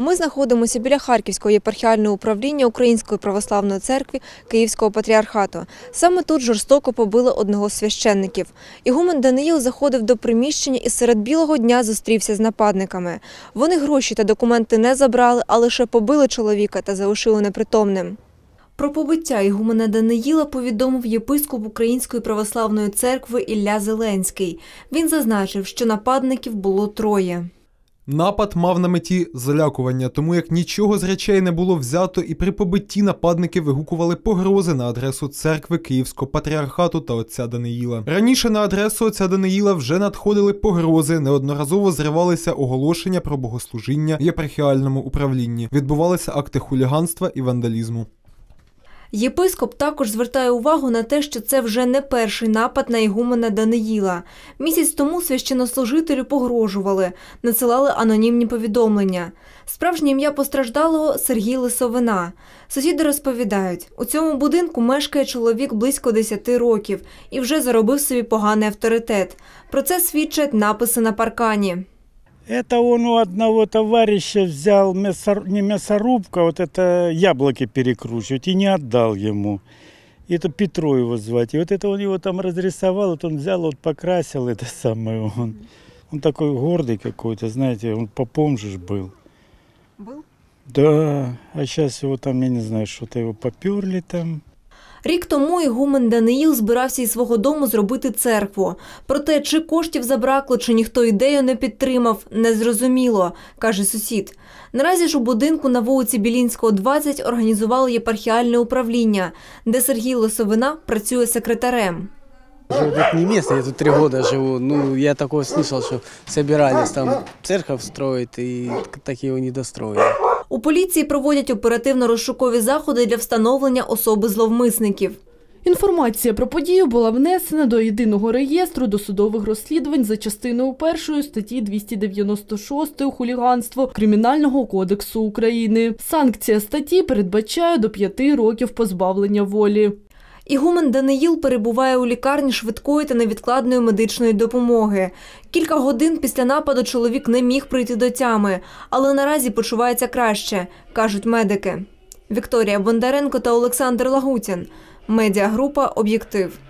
Ми знаходимося біля Харківського єпархіального управління Української православної церкви Київського патріархату. Саме тут жорстоко побили одного з священників. Ігумен Даниїл заходив до приміщення і серед білого дня зустрівся з нападниками. Вони гроші та документи не забрали, а лише побили чоловіка та залишили непритомним. Про побиття Ігумена Даниїла повідомив єпископ Української православної церкви Ілля Зеленський. Він зазначив, що нападників було троє. Напад мав на меті залякування, тому як нічого з речей не було взято, і при побитті нападники вигукували погрози на адресу церкви Київського патріархату та отця Даниїла. Раніше на адресу отця Даниїла вже надходили погрози, неодноразово зривалися оголошення про богослужіння в єпархіальному управлінні. Відбувалися акти хуліганства і вандалізму. Єпископ також звертає увагу на те, що це вже не перший напад на ігумена Даниїла. Місяць тому священнослужителю погрожували, надсилали анонімні повідомлення. Справжнє ім'я постраждалого Сергій Лисовина. Сусіди розповідають, у цьому будинку мешкає чоловік близько 10 років і вже заробив собі поганий авторитет. Про це свідчать написи на паркані. Это он у одного товарища взял мясор... не мясорубка, а вот это яблоки перекручивать, и не отдал ему. И это Петро его звать. И вот это он его там разрисовал, вот он взял, вот покрасил это самое он. Он такой гордый какой-то, знаете, он попом же был. Был? Да, а сейчас его там, я не знаю, что-то его поперли там. Рік тому Ігумен Даниїл збирався із свого дому зробити церкву. Проте чи коштів забракло, чи ніхто ідею не підтримав, незрозуміло, каже сусід. Наразі ж у будинку на вулиці Білінського, 20 організували єпархіальне управління, де Сергій Лосовина працює секретарем. Тут не місце, я тут три роки живу. Ну я такого слышал, що збирались там церковь строить і так його не достроили. У поліції проводять оперативно-розшукові заходи для встановлення особи зловмисників. Інформація про подію була внесена до єдиного реєстру досудових розслідувань за частиною першої статті 296 хуліганство Кримінального кодексу України. Санкція статті передбачає до п'яти років позбавлення волі. Ігумен Даниїл перебуває у лікарні швидкої та невідкладної медичної допомоги. Кілька годин після нападу чоловік не міг прийти до тями, але наразі почувається краще, кажуть медики. Вікторія Бондаренко та Олександр Лагутін. Медіагрупа Об'єктив.